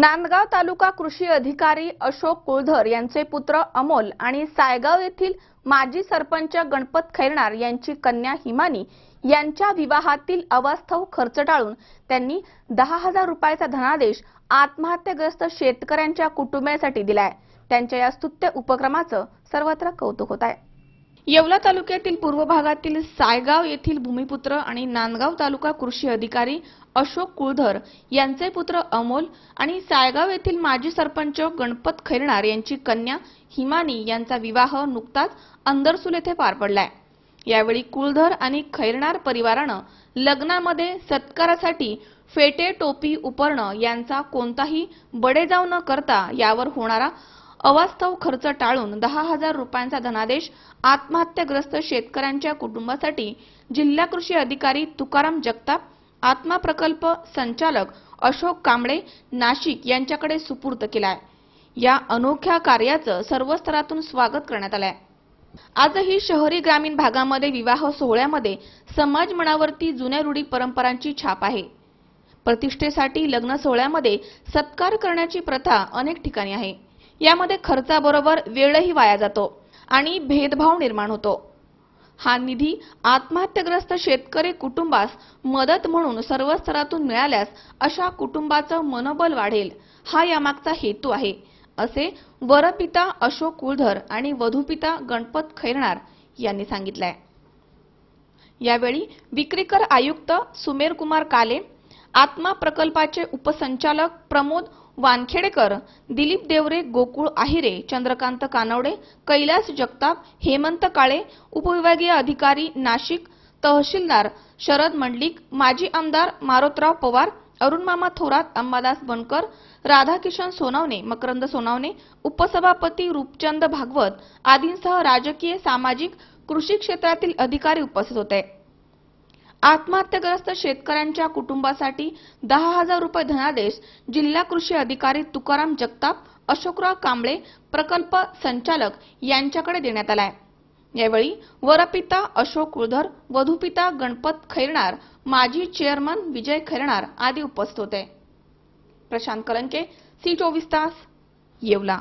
नांदगाव तालुका कृषी अधिकारी अशोक कुळधर यांचे पुत्र अमोल आणि सायगाव येथील माजी सरपंच गणपत खैरणार यांची कन्या हिमानी यांच्या विवाहातील अवास्तव खर्च टाळून त्यांनी दहा हजार रुपयाचा धनादेश आत्महत्याग्रस्त शेतकऱ्यांच्या कुटुंबियांसाठी दिलाय त्यांच्या या स्तुत्य उपक्रमाचं सर्वत्र कौतुक होत आहे येवला तालुक्यातील पूर्व भागातील सायगाव येथील भूमिपुत्र आणि नांदगाव तालुका कृषी अधिकारी अशोक कुळधर यांचे पुत्र अमोल आणि सायगाव येथील माजी सरपंच गणपत खैरणार यांची कन्या हिमानी यांचा विवाह नुकताच अंदरसूल येथे पार पडलाय यावेळी कुळधर आणि खैरणार परिवारानं लग्नामध्ये सत्कारासाठी फेटे टोपी उपर्ण यांचा कोणताही बडेजाव न करता यावर होणारा अवास्तव खर्च टाळून दहा हजार रुपयांचा धनादेश आत्महत्याग्रस्त शेतकऱ्यांच्या कुटुंबासाठी जिल्हा कृषी अधिकारी तुकाराम जगताप आत्मा प्रकल्प संचालक अशोक कांबळे नाशिक यांच्याकडे सुपूर्द केलाय या अनोख्या कार्याचं सर्व स्तरातून स्वागत करण्यात आलंय आजही शहरी ग्रामीण भागामध्ये विवाह सोहळ्यामध्ये समाज मनावरती जुन्या रूढी परंपरांची छाप आहे प्रतिष्ठेसाठी लग्न सोहळ्यामध्ये सत्कार करण्याची प्रथा अनेक ठिकाणी आहे यामध्ये खर्चाबरोबर वेळही वाया जातो आणि भेदभाव निर्माण होतो हा निधी आत्महत्याग्रस्त शेतकरी कुटुंबास मदत म्हणून सर्व स्तरातून मिळाल्यास अशा कुटुंबाचं मनोबल वाढेल हा यामागचा हेतू आहे असे वरपिता अशोक कुळधर आणि वधूपिता गणपत खैरणार यांनी सांगितलंय यावेळी विक्रीकर आयुक्त सुमेर कुमार काले आत्मा प्रकल्पाचे उपसंचालक प्रमोद वानखेडेकर दिलीप देवरे गोकुळ आहिरे चंद्रकांत कानवडे कैलास जगताप हेमंत काळे उपविभागीय अधिकारी नाशिक तहसीलदार शरद मंडलिक माजी आमदार मारोतराव पवार अरुणमामा थोरात अंबादास बनकर राधाकिशन सोनावणे मकरंद सोनावणे उपसभापती रूपचंद भागवत आदींसह राजकीय सामाजिक कृषी क्षेत्रातील अधिकारी उपस्थित होते आत्महत्याग्रस्त शेतकऱ्यांच्या कुटुंबासाठी दहा हजार रुपये धनादेश जिल्हा कृषी अधिकारी तुकाराम जगताप अशोकराव कांबळे प्रकल्प संचालक यांच्याकडे देण्यात आलाय यावेळी वरपिता अशोक उधर वधुपिता गणपत खैरणार माजी चेअरमन विजय खैरणार आदी उपस्थित होते प्रशांत कलंके सी चोवीस तास येवला